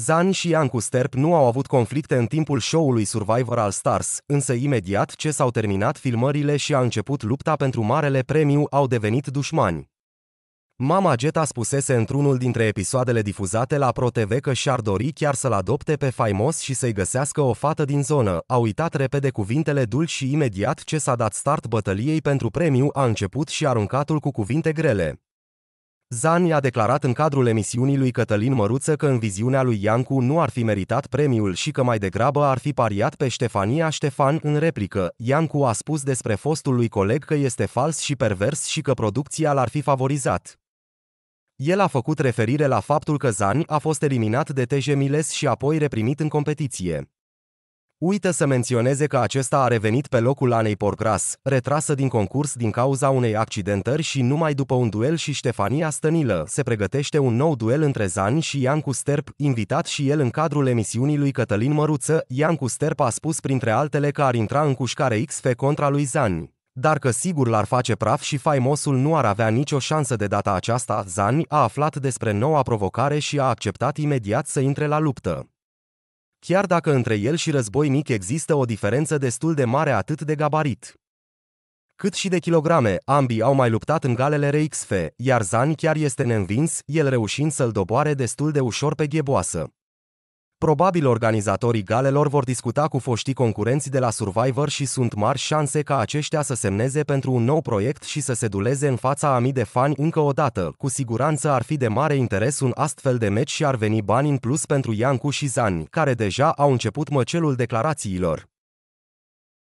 Zan și Ian Sterp nu au avut conflicte în timpul show-ului Survivor All Stars, însă imediat ce s-au terminat filmările și a început lupta pentru marele premiu, au devenit dușmani. Mama Geta spusese într-unul dintre episoadele difuzate la ProTV că și-ar dori chiar să-l adopte pe faimos și să-i găsească o fată din zonă. A uitat repede cuvintele dulci și imediat ce s-a dat start bătăliei pentru premiu a început și aruncatul cu cuvinte grele. Zani a declarat în cadrul emisiunii lui Cătălin Măruță că în viziunea lui Iancu nu ar fi meritat premiul și că mai degrabă ar fi pariat pe Ștefania Ștefan în replică. Iancu a spus despre fostul lui coleg că este fals și pervers și că producția l-ar fi favorizat. El a făcut referire la faptul că Zani a fost eliminat de TJ Miles și apoi reprimit în competiție. Uită să menționeze că acesta a revenit pe locul Anei Porcras, retrasă din concurs din cauza unei accidentări și numai după un duel și Ștefania Stănilă se pregătește un nou duel între Zani și Iancu Sterp, invitat și el în cadrul emisiunii lui Cătălin Măruță, Iancu Sterp a spus printre altele că ar intra în cușcare XF contra lui Zani dar că sigur l-ar face praf și faimosul nu ar avea nicio șansă de data aceasta, Zani a aflat despre noua provocare și a acceptat imediat să intre la luptă chiar dacă între el și război mic există o diferență destul de mare atât de gabarit. Cât și de kilograme, ambii au mai luptat în galele RXF, iar Zan chiar este neînvins, el reușind să-l doboare destul de ușor pe gheboasă. Probabil organizatorii galelor vor discuta cu foștii concurenți de la Survivor și sunt mari șanse ca aceștia să semneze pentru un nou proiect și să se duleze în fața a mii de fani încă o dată. Cu siguranță ar fi de mare interes un astfel de meci și ar veni bani în plus pentru Iancu și Zani, care deja au început măcelul declarațiilor.